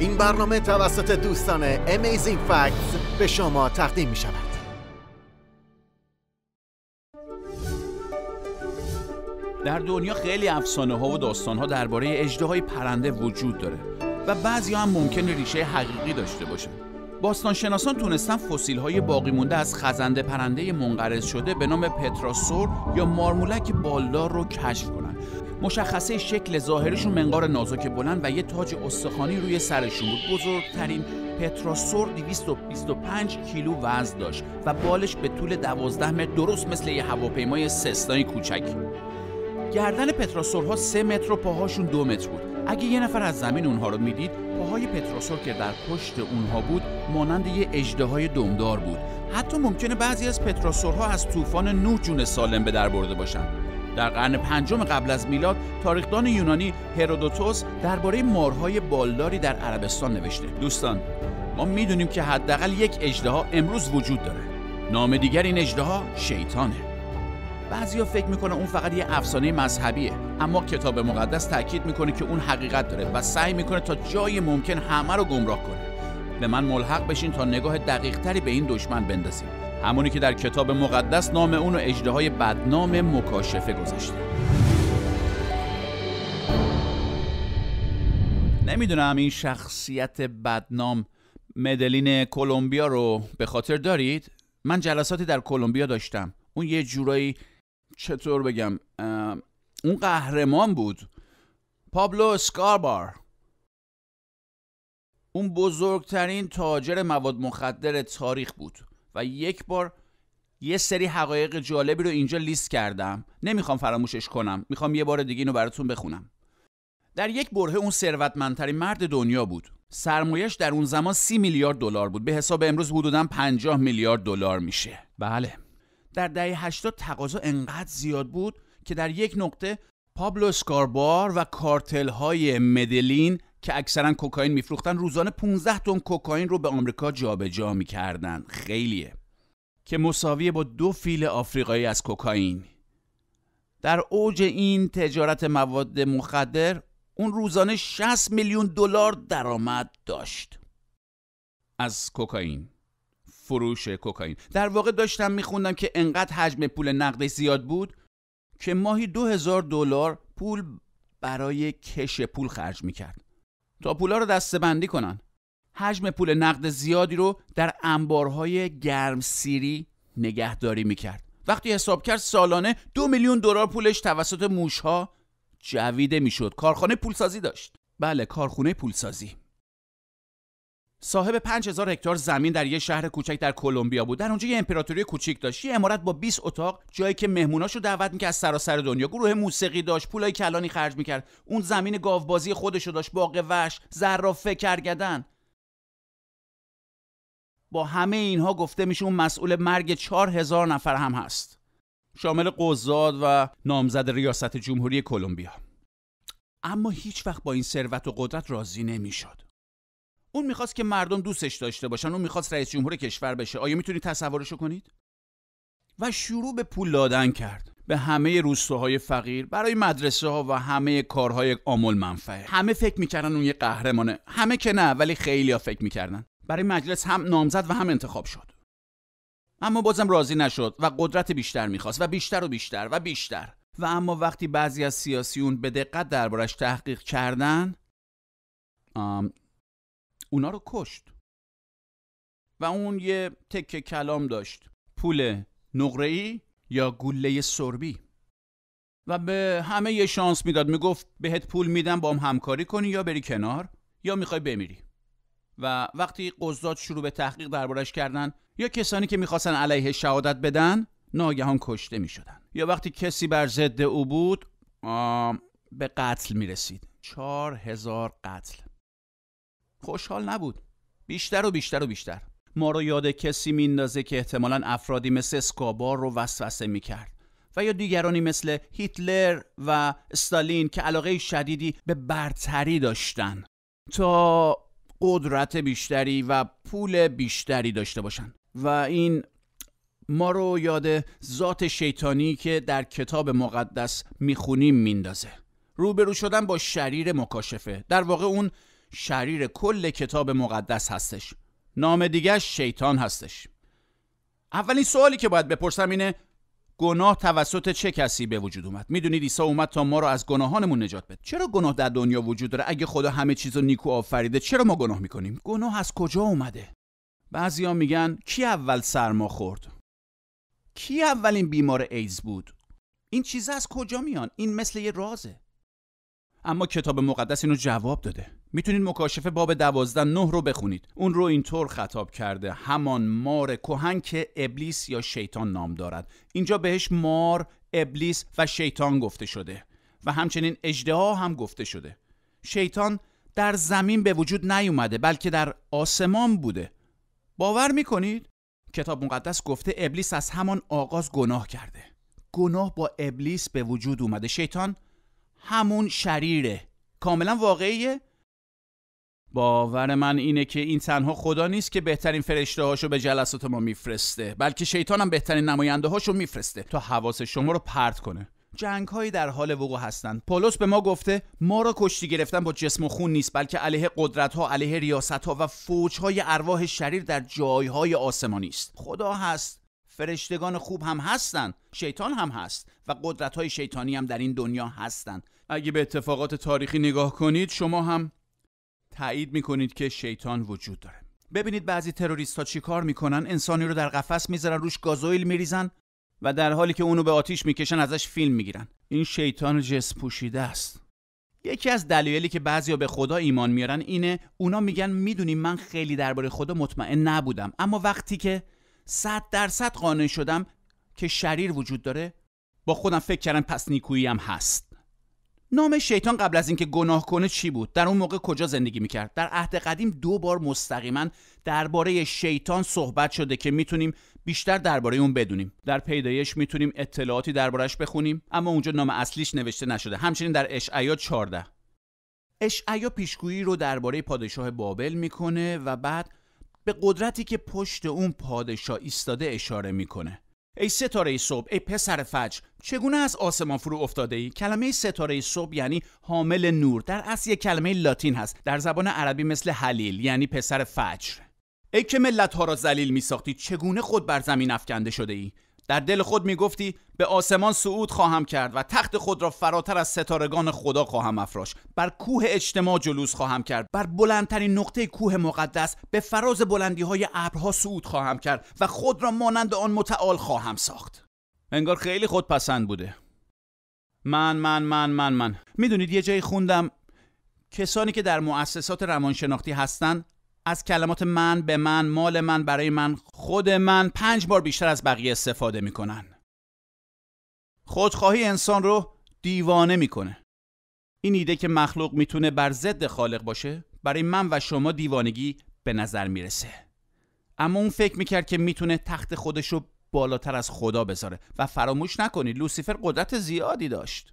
این برنامه توسط دوستان Amazing Facts به شما تقدیم می شود. در دنیا خیلی افسانه ها و داستان ها درباره اجده پرنده وجود داره و بعضی هم ممکن ریشه حقیقی داشته باشه. باستانشناسان تونستن فسیل های باقی مونده از خزنده پرنده منقرض شده به نام پتراسور یا مارمولک بالدار رو کشف کنند. مشخصه شکل ظاهرشون منقار نازک بلند و یه تاج استخوانی روی سرشون بود بزرگترین پتراسور 225 کیلو وزن داشت و بالش به طول 12 متر درست مثل یه هواپیمای سستای کوچک گردن پتراسورها 3 متر و پاهاشون 2 متر بود اگه یه نفر از زمین اونها رو میدید پاهای پتراسور که در پشت اونها بود مانند یه اجده های دمدار بود حتی ممکنه بعضی از پتراسورها از طوفان نوح جون سالم به در برده باشن در قرن پنجم قبل از میلاد تاریخدان یونانی هرودوتوس درباره مارهای بالداری در عربستان نوشته دوستان ما میدونیم که حداقل یک اجدها امروز وجود داره نام دیگر این اجدها شیطانه بعضیا فکر میکنه اون فقط یه افسانه مذهبیه اما کتاب مقدس تاکید میکنه که اون حقیقت داره و سعی میکنه تا جای ممکن همه رو گمراه کنه به من ملحق بشین تا نگاه دقیقتری به این دشمن بندازیم همونی که در کتاب مقدس نام اون رو اجده های بدنام مکاشفه گذاشته نمیدونم این شخصیت بدنام مدلین کلمبیا رو به خاطر دارید من جلساتی در کلمبیا داشتم اون یه جورایی چطور بگم اون قهرمان بود پابلو اسکاربار اون بزرگترین تاجر مواد مخدر تاریخ بود و یک بار یه سری حقایق جالبی رو اینجا لیست کردم نمیخوام فراموشش کنم میخوام یه بار دیگه اینو براتون بخونم در یک بره اون ثروتمندترین مرد دنیا بود سرمایش در اون زمان سی میلیارد دلار بود به حساب امروز حدودا 50 میلیارد دلار میشه بله در دهه 80 تقاضا انقدر زیاد بود که در یک نقطه پابلو اسکاربار و کارتل های مدلین که اکثرا کوکائین میفروختن روزانه 15 تن کوکائین رو به آمریکا جابجا میکردن خیلیه که مساویه با دو فیل آفریقایی از کوکائین در اوج این تجارت مواد مخدر اون روزانه 60 میلیون دلار درآمد داشت از کوکائین فروش کوکائین در واقع داشتم میخوندم که انقدر حجم پول نقدی زیاد بود که ماهی 2000 دلار پول برای کش پول خرج میکرد تا پولا رو بندی کنن حجم پول نقد زیادی رو در انبارهای گرمسیری نگهداری میکرد وقتی حساب کرد سالانه دو میلیون دلار پولش توسط موشها جویده میشد کارخانه پولسازی داشت بله کارخونه پولسازی صاحب 5000 هکتار زمین در یه شهر کوچک در کلمبیا بود. در اونجا یه امپراتوری کوچیک داشت. یه عمارت با 20 اتاق، جایی که مهموناشو دعوت میکرد از سراسر دنیا. گروه موسیقی داشت، پولای کلانی خرج میکرد. اون زمین گاوبازی خودشو داشت، باغ وحش، زرافه کرگدن. با همه اینها گفته میشه اون مسئول مرگ 4000 نفر هم هست. شامل قضات و نامزد ریاست جمهوری کلمبیا. اما هیچ وقت با این ثروت و قدرت راضی نمیشد. اون میخواست که مردم دوستش داشته باشن اون میخواست رئیس جمهور کشور بشه آیا میتونید تصورشو کنید و شروع به پول دادن کرد به همه روستاهای فقیر برای مدرسه ها و همه کارهای عامل منفعه همه فکر میکردن اون یه قهرمانه همه که نه ولی خیلی ها فکر میکردن برای مجلس هم نامزد و هم انتخاب شد اما بازم راضی نشد و قدرت بیشتر میخواست و بیشتر و بیشتر و بیشتر و اما وقتی بعضی از سیاسیون به دقت دربارش تحقیق کردن اونا رو کشت و اون یه تکه کلام داشت پول نقره‌ای یا گله سربی و به همه یه شانس میداد میگفت بهت پول میدم با هم همکاری کنی یا بری کنار یا میخوای بمیری و وقتی قضات شروع به تحقیق دربارش کردن یا کسانی که میخواستن علیه شهادت بدن ناگهان کشته میشدن یا وقتی کسی بر ضد او بود به قتل میرسید چهار هزار قتل خوشحال نبود بیشتر و بیشتر و بیشتر ما رو یاد کسی میندازه که احتمالا افرادی مثل اسکابار رو وسوسه میکرد و یا دیگرانی مثل هیتلر و استالین که علاقه شدیدی به برتری داشتن تا قدرت بیشتری و پول بیشتری داشته باشند و این ما رو یاد ذات شیطانی که در کتاب مقدس میخونیم میندازه روبرو شدن با شریر مکاشفه در واقع اون شریر کل کتاب مقدس هستش نام دیگه شیطان هستش اولین سوالی که باید بپرسم اینه گناه توسط چه کسی به وجود اومد میدونید عیسی اومد تا ما رو از گناهانمون نجات بده چرا گناه در دنیا وجود داره اگه خدا همه چیز رو نیکو آفریده چرا ما گناه میکنیم گناه از کجا اومده بعضیا میگن کی اول سرما خورد کی اولین بیمار ایز بود این چیز از کجا میان این مثل یه رازه اما کتاب مقدس اینو جواب داده میتونید مکاشفه باب دوازده نه رو بخونید اون رو اینطور خطاب کرده همان مار کهن که ابلیس یا شیطان نام دارد اینجا بهش مار ابلیس و شیطان گفته شده و همچنین اجدها هم گفته شده شیطان در زمین به وجود نیومده بلکه در آسمان بوده باور میکنید کتاب مقدس گفته ابلیس از همان آغاز گناه کرده گناه با ابلیس به وجود اومده شیطان همون شریره کاملا واقعیه باور من اینه که این تنها خدا نیست که بهترین فرشته هاشو به جلسات ما میفرسته بلکه شیطان هم بهترین نماینده هاشو میفرسته تا حواس شما رو پرت کنه جنگ هایی در حال وقوع هستند پولس به ما گفته ما را کشتی گرفتن با جسم و خون نیست بلکه علیه قدرت ها علیه ریاست ها و فوج های ارواح شریر در جای های آسمانی است خدا هست فرشتگان خوب هم هستند شیطان هم هست و قدرت های شیطانی هم در این دنیا هستند اگه به اتفاقات تاریخی نگاه کنید شما هم تایید میکنید که شیطان وجود داره ببینید بعضی تروریست ها چی کار میکنن انسانی رو در قفس میذارن روش گازوئیل میریزن و در حالی که اونو به آتیش میکشن ازش فیلم میگیرن این شیطان جس پوشیده است یکی از دلایلی که بعضیا به خدا ایمان میارن اینه اونا میگن میدونی من خیلی درباره خدا مطمئن نبودم اما وقتی که صد درصد قانع شدم که شریر وجود داره با خودم فکر کردم پس نیکویی هم هست نام شیطان قبل از اینکه گناه کنه چی بود در اون موقع کجا زندگی میکرد در عهد قدیم دو بار مستقیما درباره شیطان صحبت شده که میتونیم بیشتر درباره اون بدونیم در پیدایش میتونیم اطلاعاتی دربارهش بخونیم اما اونجا نام اصلیش نوشته نشده همچنین در اشعیا 14 اشعیا پیشگویی رو درباره پادشاه بابل میکنه و بعد به قدرتی که پشت اون پادشاه ایستاده اشاره میکنه ای ستاره صبح ای پسر فجر چگونه از آسمان فرو افتاده ای کلمه ستاره صبح یعنی حامل نور در اصل یک کلمه لاتین هست در زبان عربی مثل حلیل یعنی پسر فجر ای که ملت ها را زلیل می چگونه خود بر زمین افکنده شده ای در دل خود می گفتی به آسمان صعود خواهم کرد و تخت خود را فراتر از ستارگان خدا خواهم افراش بر کوه اجتماع جلوس خواهم کرد بر بلندترین نقطه کوه مقدس به فراز بلندی های ابرها صعود خواهم کرد و خود را مانند آن متعال خواهم ساخت انگار خیلی خودپسند بوده من من من من من میدونید یه جایی خوندم کسانی که در مؤسسات روانشناختی هستند از کلمات من به من مال من برای من خود من پنج بار بیشتر از بقیه استفاده میکنن خودخواهی انسان رو دیوانه میکنه این ایده که مخلوق میتونه بر ضد خالق باشه برای من و شما دیوانگی به نظر میرسه اما اون فکر میکرد که میتونه تخت خودش رو بالاتر از خدا بذاره و فراموش نکنید لوسیفر قدرت زیادی داشت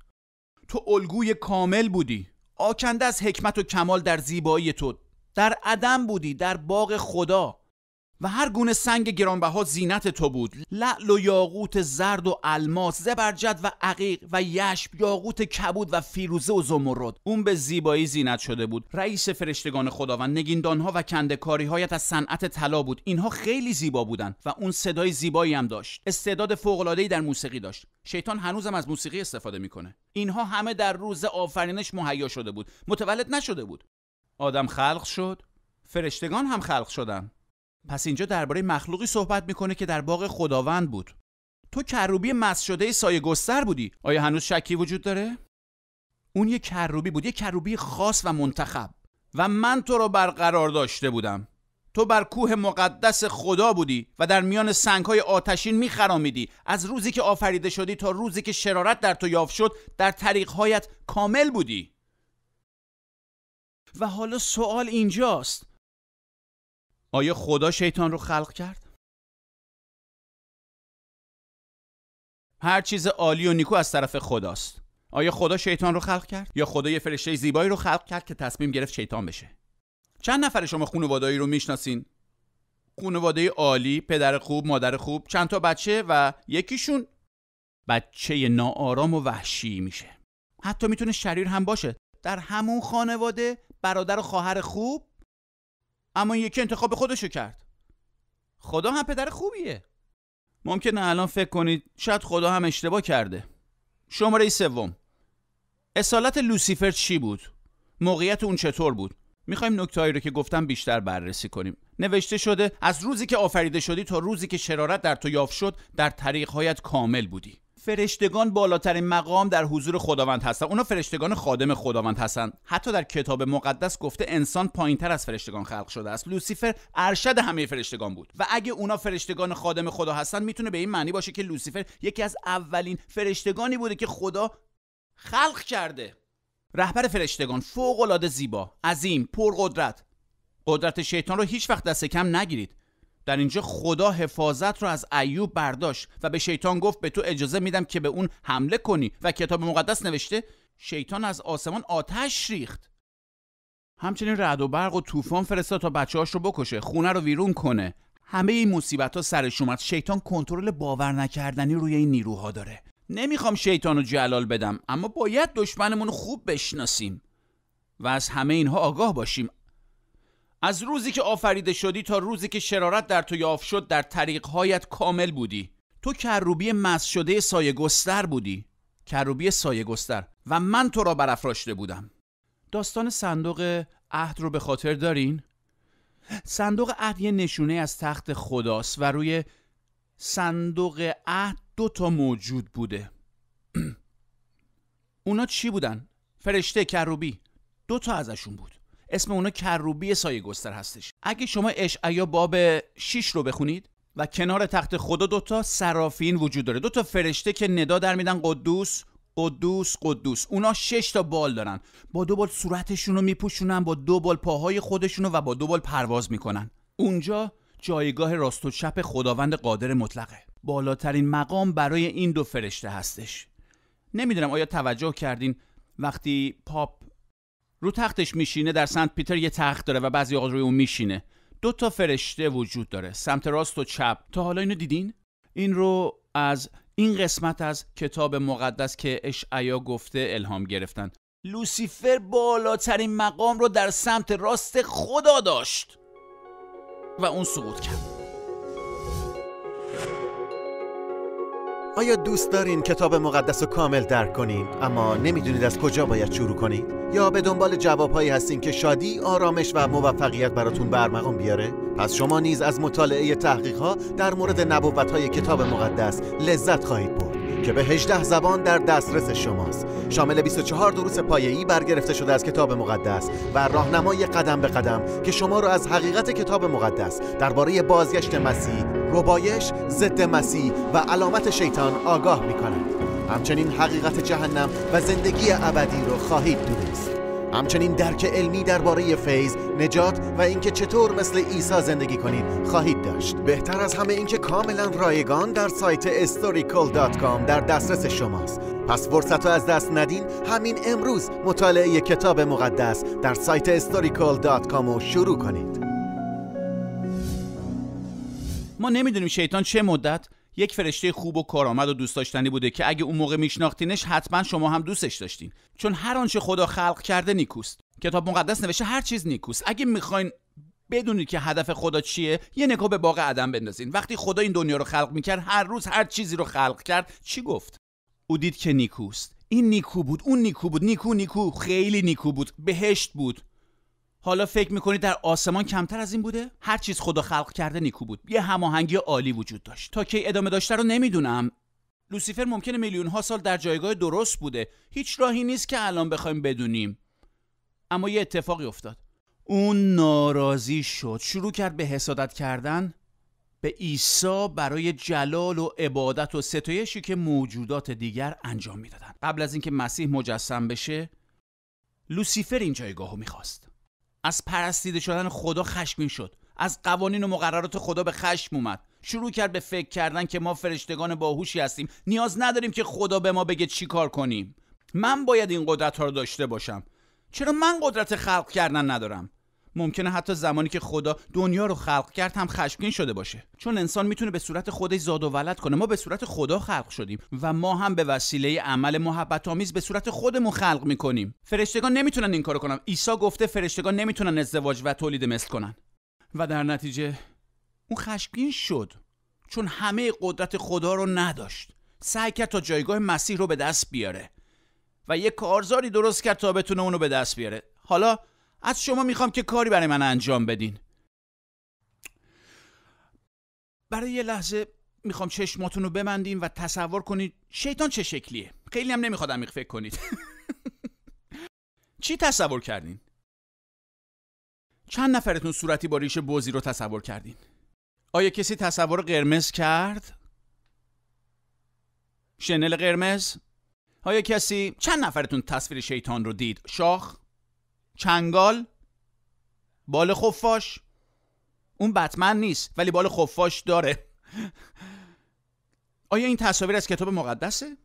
تو الگوی کامل بودی آکنده از حکمت و کمال در زیبایی تو در عدم بودی در باغ خدا و هر گونه سنگ گرانبها زینت تو بود لعل و یاقوت زرد و الماس زبرجد و عقیق و یشب یاقوت کبود و فیروزه و زمرد اون به زیبایی زینت شده بود رئیس فرشتگان خداوند نگیندانها و کندکاری هایت از صنعت طلا بود اینها خیلی زیبا بودند و اون صدای زیبایی هم داشت استعداد فوق در موسیقی داشت شیطان هنوزم از موسیقی استفاده میکنه اینها همه در روز آفرینش مهیا شده بود متولد نشده بود آدم خلق شد فرشتگان هم خلق شدن پس اینجا درباره مخلوقی صحبت میکنه که در باغ خداوند بود تو کروبی مس شده سایه گستر بودی آیا هنوز شکی وجود داره اون یه کروبی بود یه کروبی خاص و منتخب و من تو را برقرار داشته بودم تو بر کوه مقدس خدا بودی و در میان سنگهای آتشین میخرامیدی از روزی که آفریده شدی تا روزی که شرارت در تو یافت شد در طریقهایت کامل بودی و حالا سوال اینجاست آیا خدا شیطان رو خلق کرد؟ هر چیز عالی و نیکو از طرف خداست آیا خدا شیطان رو خلق کرد یا خدا یه فرشته زیبایی رو خلق کرد که تصمیم گرفت شیطان بشه چند نفر شما خانواده‌ای رو میشناسین خانواده عالی پدر خوب مادر خوب چند تا بچه و یکیشون بچه ناآرام و وحشی میشه حتی میتونه شریر هم باشه در همون خانواده برادر و خواهر خوب اما یکی انتخاب خودشو کرد خدا هم پدر خوبیه ممکنه الان فکر کنید شاید خدا هم اشتباه کرده شماره سوم اصالت لوسیفر چی بود موقعیت اون چطور بود میخوایم نکتهایی رو که گفتم بیشتر بررسی کنیم نوشته شده از روزی که آفریده شدی تا روزی که شرارت در تو یافت شد در طریقهایت کامل بودی فرشتگان بالاترین مقام در حضور خداوند هستند اونا فرشتگان خادم خداوند هستند حتی در کتاب مقدس گفته انسان تر از فرشتگان خلق شده است لوسیفر ارشد همه فرشتگان بود و اگه اونا فرشتگان خادم خدا هستند میتونه به این معنی باشه که لوسیفر یکی از اولین فرشتگانی بوده که خدا خلق کرده رهبر فرشتگان فوق العاده زیبا عظیم پرقدرت قدرت شیطان رو هیچ وقت دست کم نگیرید در اینجا خدا حفاظت رو از ایوب برداشت و به شیطان گفت به تو اجازه میدم که به اون حمله کنی و کتاب مقدس نوشته شیطان از آسمان آتش ریخت همچنین رعد و برق و طوفان فرستاد تا بچه‌هاش رو بکشه خونه رو ویرون کنه همه این مصیبت ها سرش اومد شیطان کنترل باور نکردنی روی این نیروها داره نمیخوام شیطان رو جلال بدم اما باید دشمنمون خوب بشناسیم و از همه اینها آگاه باشیم از روزی که آفریده شدی تا روزی که شرارت در تو یافت شد در طریقهایت کامل بودی تو کروبی مس شده سایه گستر بودی کروبی سایه گستر و من تو را برافراشته بودم داستان صندوق عهد رو به خاطر دارین صندوق عهد یه نشونه از تخت خداست و روی صندوق عهد دو تا موجود بوده اونا چی بودن فرشته کروبی دو تا ازشون بود اسم اونا کروبی سایه گستر هستش اگه شما اشعیا باب 6 رو بخونید و کنار تخت خدا دوتا سرافین وجود داره دوتا فرشته که ندا در میدن قدوس قدوس قدوس اونا شش تا بال دارن با دو بال صورتشون رو میپوشونن با دو بال پاهای خودشونو و با دو بال پرواز میکنن اونجا جایگاه راست و چپ خداوند قادر مطلقه بالاترین مقام برای این دو فرشته هستش نمیدونم آیا توجه کردین وقتی پاپ رو تختش میشینه در سنت پیتر یه تخت داره و بعضی روی اون میشینه دو تا فرشته وجود داره سمت راست و چپ تا حالا اینو دیدین این رو از این قسمت از کتاب مقدس که اشعیا گفته الهام گرفتن لوسیفر بالاترین مقام رو در سمت راست خدا داشت و اون سقوط کرد آیا دوست دارین کتاب مقدس رو کامل درک کنین اما نمیدونید از کجا باید شروع کنید یا به دنبال جوابهایی هستین که شادی، آرامش و موفقیت براتون برمقام بیاره پس شما نیز از مطالعه تحقیقها در مورد نبوت‌های کتاب مقدس لذت خواهید برد که به 18 زبان در دسترس شماست شامل 24 دروس پایه‌ای برگرفته شده از کتاب مقدس و راهنمای قدم به قدم که شما را از حقیقت کتاب مقدس درباره بازگشت مسیح، ربایش، ضد مسیح و علامت شیطان آگاه می‌کند. همچنین حقیقت جهنم و زندگی ابدی رو خواهید دونست. همچنین درک علمی درباره فیض، نجات و اینکه چطور مثل عیسی زندگی کنید خواهید داشت. بهتر از همه اینکه کاملا رایگان در سایت historical.com در دسترس شماست. پس فرصت رو از دست ندین همین امروز مطالعه کتاب مقدس در سایت historical.com رو شروع کنید. ما نمیدونیم شیطان چه مدت یک فرشته خوب و کارآمد و دوست داشتنی بوده که اگه اون موقع میشناختینش حتما شما هم دوستش داشتین چون هر آنچه خدا خلق کرده نیکوست کتاب مقدس نوشته هر چیز نیکوست اگه میخواین بدونید که هدف خدا چیه یه نگاه به باغ عدم بندازین وقتی خدا این دنیا رو خلق میکرد هر روز هر چیزی رو خلق کرد چی گفت او دید که نیکوست این نیکو بود اون نیکو بود نیکو نیکو خیلی نیکو بود بهشت بود حالا فکر میکنید در آسمان کمتر از این بوده هر چیز خدا خلق کرده نیکو بود یه هماهنگی عالی وجود داشت تا کی ادامه داشته رو نمیدونم لوسیفر ممکنه میلیون ها سال در جایگاه درست بوده هیچ راهی نیست که الان بخوایم بدونیم اما یه اتفاقی افتاد اون ناراضی شد شروع کرد به حسادت کردن به عیسی برای جلال و عبادت و ستایشی که موجودات دیگر انجام میدادند قبل از اینکه مسیح مجسم بشه لوسیفر این جایگاهو میخواست از پرستیده شدن خدا خشمین شد از قوانین و مقررات خدا به خشم اومد شروع کرد به فکر کردن که ما فرشتگان باهوشی هستیم نیاز نداریم که خدا به ما بگه چی کار کنیم من باید این قدرت ها رو داشته باشم چرا من قدرت خلق کردن ندارم ممکنه حتی زمانی که خدا دنیا رو خلق کرد هم خشمگین شده باشه چون انسان میتونه به صورت خودش زاد و ولد کنه ما به صورت خدا خلق شدیم و ما هم به وسیله عمل محبت آمیز به صورت خودمون خلق میکنیم فرشتگان نمیتونن این کارو کنن عیسی گفته فرشتگان نمیتونن ازدواج و تولید مثل کنن و در نتیجه اون خشمگین شد چون همه قدرت خدا رو نداشت سعی کرد تا جایگاه مسیح رو به دست بیاره و یه کارزاری درست کرد تا بتونه اونو به دست بیاره حالا از شما میخوام که کاری برای من انجام بدین برای یه لحظه میخوام چشماتون رو ببندین و تصور کنید شیطان چه شکلیه خیلی هم نمیخواد عمیق فکر کنید چی تصور کردین چند نفرتون صورتی با ریش بوزی رو تصور کردین آیا کسی تصور قرمز کرد شنل قرمز آیا کسی چند نفرتون تصویر شیطان رو دید شاخ چنگال بال خفاش اون بتمن نیست ولی بال خفاش داره آیا این تصاویر از کتاب مقدسه؟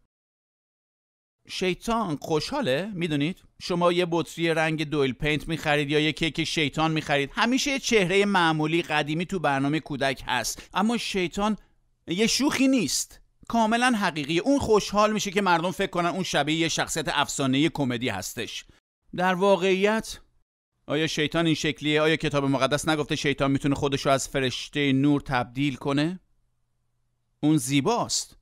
شیطان خوشحاله میدونید شما یه بطری رنگ دویل پینت میخرید یا یه کیک شیطان میخرید همیشه یه چهره معمولی قدیمی تو برنامه کودک هست اما شیطان یه شوخی نیست کاملا حقیقی اون خوشحال میشه که مردم فکر کنن اون شبیه یه شخصیت افسانه کمدی هستش در واقعیت آیا شیطان این شکلیه؟ آیا کتاب مقدس نگفته شیطان میتونه خودشو از فرشته نور تبدیل کنه؟ اون زیباست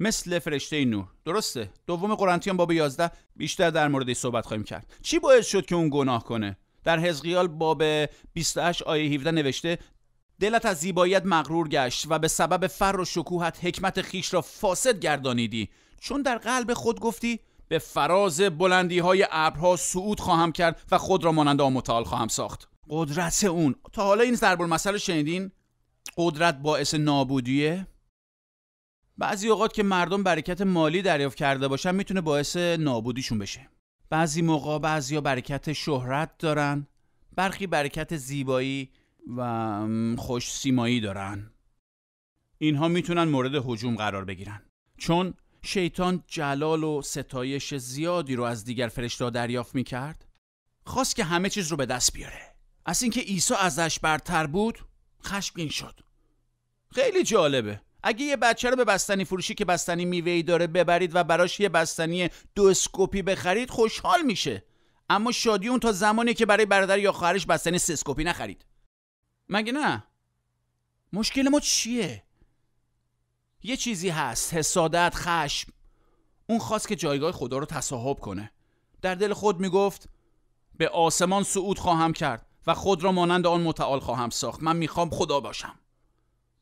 مثل فرشته نور درسته دوم قرنتیان باب 11 بیشتر در مورد صحبت خواهیم کرد چی باعث شد که اون گناه کنه در حزقیال باب 28 آیه 17 نوشته دلت از زیباییت مغرور گشت و به سبب فر و شکوهت حکمت خیش را فاسد گردانیدی چون در قلب خود گفتی به فراز بلندی های ابرها صعود خواهم کرد و خود را مانند آمطال خواهم ساخت قدرت اون تا حالا این ضرب شنیدین قدرت باعث نابودیه بعضی اوقات که مردم برکت مالی دریافت کرده باشن میتونه باعث نابودیشون بشه بعضی موقع یا برکت شهرت دارن برخی برکت زیبایی و خوش سیمایی دارن اینها میتونن مورد حجوم قرار بگیرن چون شیطان جلال و ستایش زیادی رو از دیگر فرشتا دریافت می کرد خواست که همه چیز رو به دست بیاره از اینکه عیسی ازش برتر بود خشمگین شد خیلی جالبه اگه یه بچه رو به بستنی فروشی که بستنی میوه‌ای داره ببرید و براش یه بستنی دو اسکوپی بخرید خوشحال میشه اما شادی اون تا زمانی که برای برادر یا خواهرش بستنی سه نخرید مگه نه مشکل ما چیه یه چیزی هست حسادت خشم اون خواست که جایگاه خدا رو تصاحب کنه در دل خود میگفت به آسمان صعود خواهم کرد و خود را مانند آن متعال خواهم ساخت من میخوام خدا باشم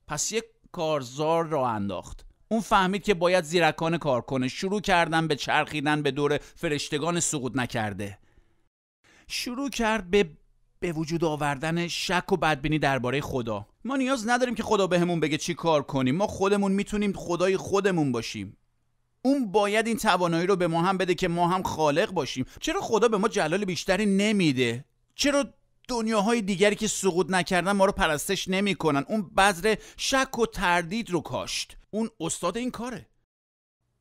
پس یک کارزار را انداخت اون فهمید که باید زیرکان کار کنه شروع کردن به چرخیدن به دور فرشتگان سقوط نکرده شروع کرد به به وجود آوردن شک و بدبینی درباره خدا ما نیاز نداریم که خدا بهمون به بگه چی کار کنیم ما خودمون میتونیم خدای خودمون باشیم اون باید این توانایی رو به ما هم بده که ما هم خالق باشیم چرا خدا به ما جلال بیشتری نمیده چرا دنیاهای دیگری که سقوط نکردن ما رو پرستش نمیکنن اون بذر شک و تردید رو کاشت اون استاد این کاره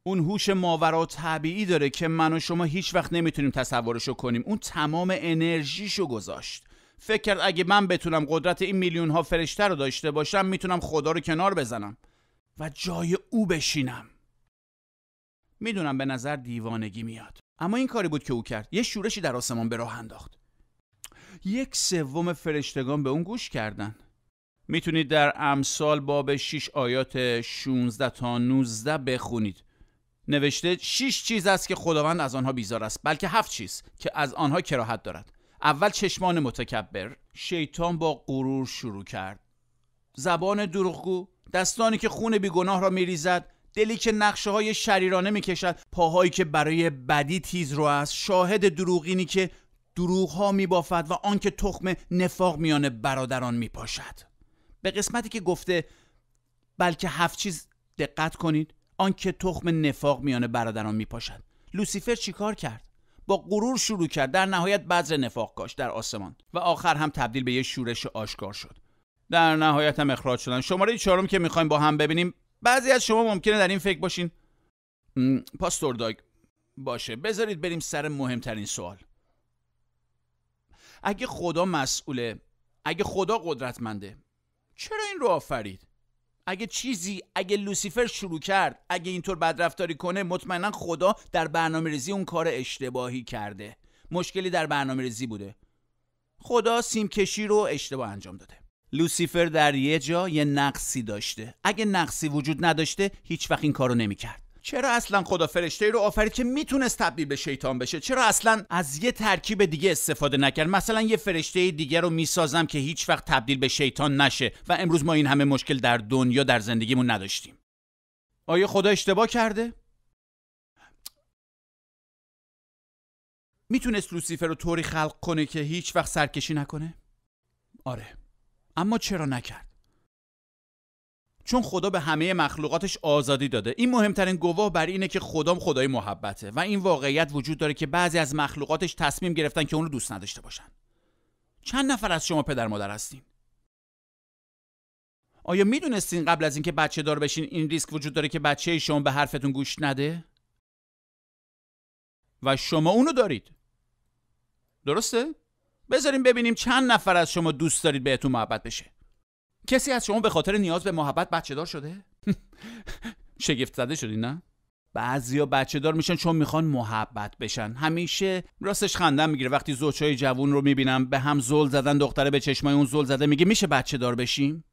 اون هوش ماورا طبیعی داره که من و شما هیچ وقت نمیتونیم تصورشو کنیم اون تمام انرژیشو گذاشت فکر کرد اگه من بتونم قدرت این میلیون ها فرشته رو داشته باشم میتونم خدا رو کنار بزنم و جای او بشینم میدونم به نظر دیوانگی میاد اما این کاری بود که او کرد یه شورشی در آسمان به راه انداخت یک سوم فرشتگان به اون گوش کردن میتونید در امثال باب 6 آیات 16 تا 19 بخونید نوشته 6 چیز است که خداوند از آنها بیزار است بلکه هفت چیز که از آنها کراهت دارد اول چشمان متکبر شیطان با غرور شروع کرد زبان دروغگو دستانی که خون بیگناه را میریزد دلی که نقشه های شریرانه میکشد پاهایی که برای بدی تیز رو است شاهد دروغینی که دروغ ها میبافد و آنکه تخم نفاق میان برادران میپاشد به قسمتی که گفته بلکه هفت چیز دقت کنید آنکه تخم نفاق میان برادران میپاشد لوسیفر چیکار کرد با غرور شروع کرد در نهایت بذر نفاق کاش در آسمان و آخر هم تبدیل به یه شورش آشکار شد در نهایت هم اخراج شدن شماره چهارم که میخوایم با هم ببینیم بعضی از شما ممکنه در این فکر باشین پاستور داگ باشه بذارید بریم سر مهمترین سوال اگه خدا مسئوله اگه خدا قدرتمنده چرا این رو آفرید اگه چیزی اگه لوسیفر شروع کرد اگه اینطور بدرفتاری کنه مطمئنا خدا در برنامه ریزی اون کار اشتباهی کرده مشکلی در برنامه ریزی بوده خدا سیمکشی رو اشتباه انجام داده لوسیفر در یه جا یه نقصی داشته اگه نقصی وجود نداشته هیچ وقت این کارو نمیکرد چرا اصلا خدا فرشته رو آفرید که میتونست تبدیل به شیطان بشه چرا اصلا از یه ترکیب دیگه استفاده نکرد مثلا یه فرشته دیگه رو میسازم که هیچ وقت تبدیل به شیطان نشه و امروز ما این همه مشکل در دنیا در زندگیمون نداشتیم آیا خدا اشتباه کرده میتونست لوسیفر رو طوری خلق کنه که هیچ وقت سرکشی نکنه آره اما چرا نکرد چون خدا به همه مخلوقاتش آزادی داده این مهمترین گواه بر اینه که خدام خدای محبته و این واقعیت وجود داره که بعضی از مخلوقاتش تصمیم گرفتن که اون رو دوست نداشته باشن چند نفر از شما پدر مادر هستین آیا میدونستین قبل از اینکه بچه دار بشین این ریسک وجود داره که بچه شما به حرفتون گوش نده و شما اونو دارید درسته بذاریم ببینیم چند نفر از شما دوست دارید بهتون محبت بشه کسی از شما به خاطر نیاز به محبت بچه دار شده؟ شگفت زده شدی نه؟ بعضیا بچه دار میشن چون میخوان محبت بشن همیشه راستش خندم میگیره وقتی زوجهای جوون رو میبینم به هم زل زدن دختره به چشمای اون زل زده میگه میشه بچه دار بشیم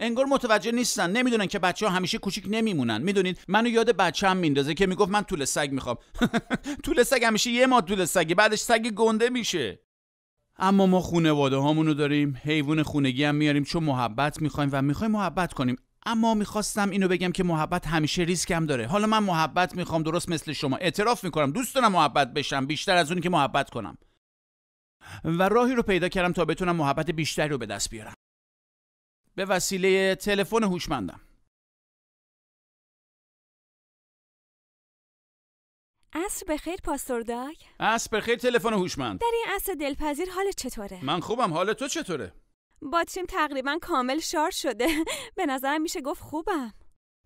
انگار متوجه نیستن نمیدونن که بچه ها همیشه کوچیک نمیمونن میدونید منو یاد بچه هم میندازه که میگفت من طول سگ میخوام طول سگ همیشه یه ما طول سگه بعدش سگ گنده میشه اما ما خونواده هامونو داریم حیوان خونگی هم میاریم چون محبت میخوایم و میخوایم محبت کنیم اما میخواستم اینو بگم که محبت همیشه ریسک هم داره حالا من محبت میخوام درست مثل شما اعتراف میکنم دوست دارم محبت بشم بیشتر از اونی که محبت کنم و راهی رو پیدا کردم تا بتونم محبت بیشتری رو به دست بیارم به وسیله تلفن هوشمندم عصر بخیر پاستور داگ عصر بخیر تلفن هوشمند در این عصر دلپذیر حال چطوره من خوبم حال تو چطوره باتریم تقریبا کامل شار شده به نظرم میشه گفت خوبم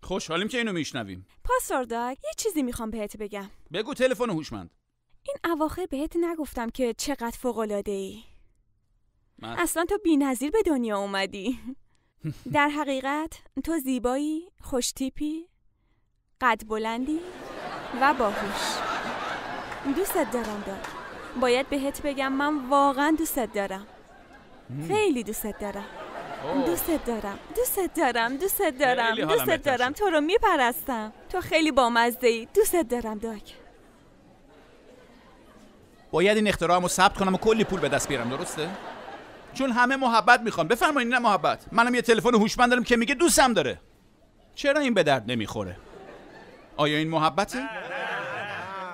خوشحالیم که اینو میشنویم پاستور یه چیزی میخوام بهت بگم بگو تلفن هوشمند این اواخر بهت نگفتم که چقدر فوق ای اصلا تو بی‌نظیر به دنیا اومدی در حقیقت تو زیبایی خوشتیپی قد بلندی و باهوش دوستت دارم دار باید بهت بگم من واقعا دوستت دارم خیلی دوستت دارم خب. دوستت دارم دوستت دارم دوستت دارم دوستت دارم تو رو میپرستم تو خیلی بامزده ای دوستت دارم داک باید این رو ثبت کنم و کلی پول به دست بیارم درسته چون همه محبت میخوان بفرمایید نه محبت منم یه تلفن هوشمند دارم که میگه دوستم داره چرا این به درد نمیخوره آیا این محبته؟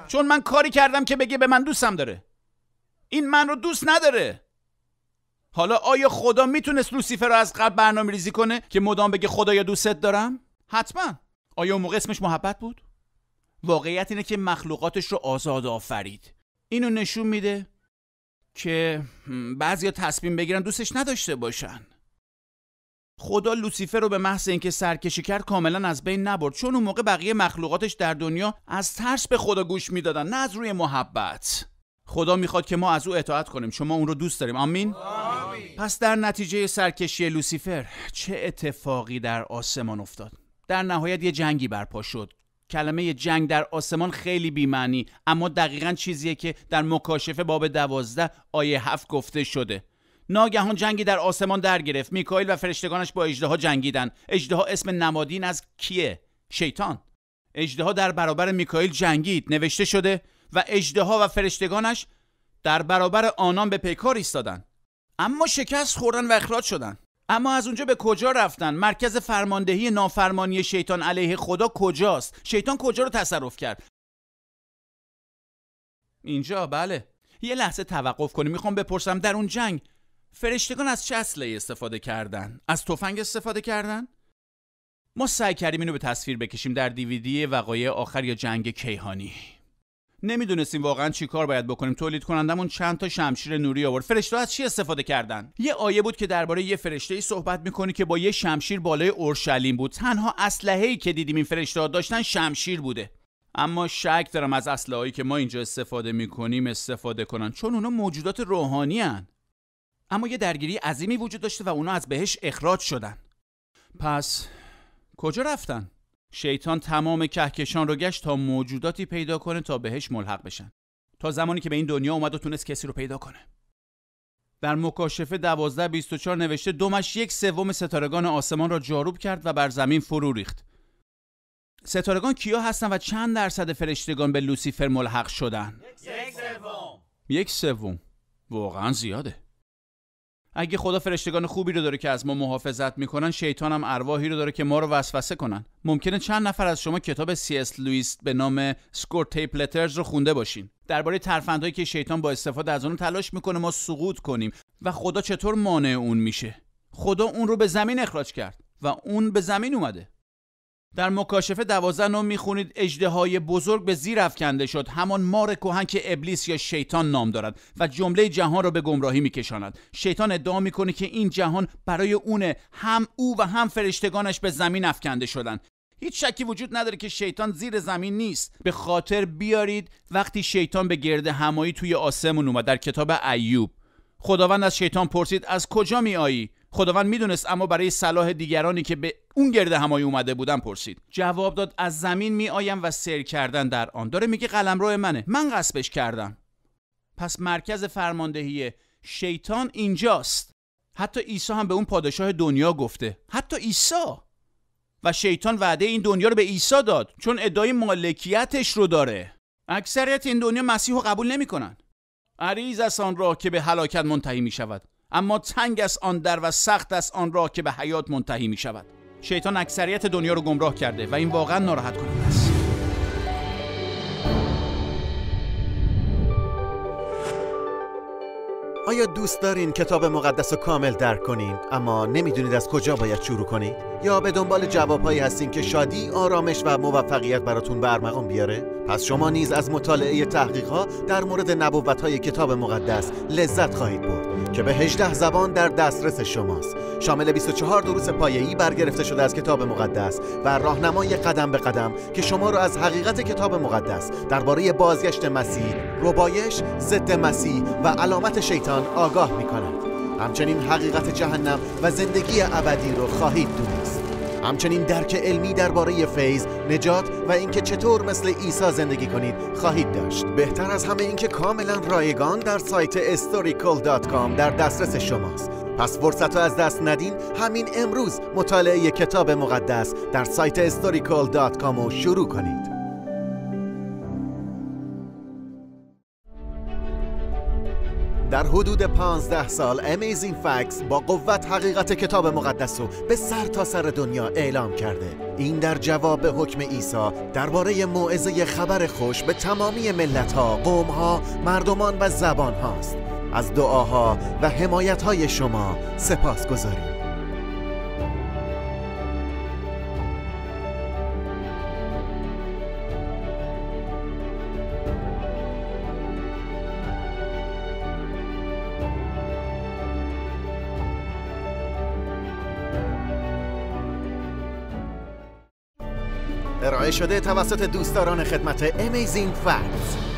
چون من کاری کردم که بگه به من دوستم داره این من رو دوست نداره حالا آیا خدا میتونست لوسیفر رو از قبل برنامه ریزی کنه که مدام بگه خدایا دوستت دارم؟ حتما آیا اون موقع اسمش محبت بود؟ واقعیت اینه که مخلوقاتش رو آزاد آفرید اینو نشون میده که بعضیا تصمیم بگیرن دوستش نداشته باشن خدا لوسیفر رو به محض اینکه سرکشی کرد کاملا از بین نبرد چون اون موقع بقیه مخلوقاتش در دنیا از ترس به خدا گوش میدادن نه از روی محبت خدا میخواد که ما از او اطاعت کنیم شما اون رو دوست داریم آمین؟, آمین پس در نتیجه سرکشی لوسیفر چه اتفاقی در آسمان افتاد در نهایت یه جنگی برپا شد کلمه جنگ در آسمان خیلی بیمعنی اما دقیقا چیزیه که در مکاشفه باب دوازده آیه هفت گفته شده ناگهان جنگی در آسمان در گرفت میکائیل و فرشتگانش با اجدها جنگیدند اجدها اسم نمادین از کیه شیطان اجدها در برابر میکائیل جنگید نوشته شده و اجدها و فرشتگانش در برابر آنان به پیکار ایستادند اما شکست خوردن و اخراج شدند اما از اونجا به کجا رفتن مرکز فرماندهی نافرمانی شیطان علیه خدا کجاست شیطان کجا رو تصرف کرد اینجا بله یه لحظه توقف کنیم میخوام بپرسم در اون جنگ فرشتگان از چه اسلحه استفاده کردن؟ از تفنگ استفاده کردن؟ ما سعی کردیم اینو به تصویر بکشیم در دیویدی وقایع آخر یا جنگ کیهانی نمیدونستیم واقعا چی کار باید بکنیم تولید کنندمون چند تا شمشیر نوری آورد فرشته از چی استفاده کردن یه آیه بود که درباره یه فرشته ای صحبت میکنه که با یه شمشیر بالای اورشلیم بود تنها اسلحه ای که دیدیم این فرشته داشتن شمشیر بوده اما شک دارم از اسلحه‌ای که ما اینجا استفاده میکنیم استفاده کنن چون اونا موجودات روحانی هن. اما یه درگیری عظیمی وجود داشته و اونا از بهش اخراج شدن پس کجا رفتن؟ شیطان تمام کهکشان رو گشت تا موجوداتی پیدا کنه تا بهش ملحق بشن تا زمانی که به این دنیا اومد و تونست کسی رو پیدا کنه در مکاشفه 1224 نوشته دومش یک سوم ستارگان آسمان را جاروب کرد و بر زمین فرو ریخت ستارگان کیا هستن و چند درصد فرشتگان به لوسیفر ملحق شدن؟ یک سوم یک سوم واقعا زیاده اگه خدا فرشتگان خوبی رو داره که از ما محافظت میکنن شیطان هم ارواحی رو داره که ما رو وسوسه کنن ممکنه چند نفر از شما کتاب سی اس لوئیس به نام سکور تیپ لترز رو خونده باشین درباره ترفندهایی که شیطان با استفاده از اون تلاش میکنه ما سقوط کنیم و خدا چطور مانع اون میشه خدا اون رو به زمین اخراج کرد و اون به زمین اومده در مکاشفه دوازده نو میخونید اجده های بزرگ به زیر افکنده شد همان مار کوهن که ابلیس یا شیطان نام دارد و جمله جهان را به گمراهی میکشاند شیطان ادعا میکنه که این جهان برای اونه هم او و هم فرشتگانش به زمین افکنده شدن هیچ شکی وجود نداره که شیطان زیر زمین نیست به خاطر بیارید وقتی شیطان به گرد همایی توی آسمون اومد در کتاب ایوب خداوند از شیطان پرسید از کجا میایی خداوند میدونست اما برای صلاح دیگرانی که به اون گرده همایی اومده بودن پرسید جواب داد از زمین می آیم و سیر کردن در آن داره میگه قلمرو منه من غصبش کردم پس مرکز فرماندهی شیطان اینجاست حتی عیسی هم به اون پادشاه دنیا گفته حتی عیسی و شیطان وعده این دنیا رو به عیسی داد چون ادعای مالکیتش رو داره اکثریت این دنیا مسیح رو قبول نمیکنن عریض از آن راه که به هلاکت منتهی می شود اما تنگ است آن در و سخت است آن راه که به حیات منتهی می شود شیطان اکثریت دنیا رو گمراه کرده و این واقعا ناراحت کننده است آیا دوست دارین کتاب مقدس رو کامل درک کنین اما نمیدونید از کجا باید شروع کنید یا به دنبال جوابهایی هستین که شادی آرامش و موفقیت براتون برمقام بیاره پس شما نیز از مطالعه تحقیقها در مورد های کتاب مقدس لذت خواهید برد که به 18 زبان در دسترس شماست شامل 24 دروس پایه‌ای برگرفته شده از کتاب مقدس و راهنمای قدم به قدم که شما را از حقیقت کتاب مقدس درباره بازگشت مسیح ربایش ضد مسیح و علامت شیطان آگاه می کند همچنین حقیقت جهنم و زندگی ابدی رو خواهید دونست همچنین درک علمی درباره فیض، نجات و اینکه چطور مثل عیسی زندگی کنید خواهید داشت. بهتر از همه اینکه کاملا رایگان در سایت historical.com در دسترس شماست. پس فرصت رو از دست ندین همین امروز مطالعه کتاب مقدس در سایت historical.com رو شروع کنید. در حدود 15 سال امیزین فکس با قوت حقیقت کتاب مقدس رو به سر تا سر دنیا اعلام کرده این در جواب به حکم عیسی درباره موعظه خبر خوش به تمامی قوم ها، مردمان و زبان هاست از دعاها و حمایت های شما سپاس گذاریم شده توسط دوستداران خدمت Amazing Facts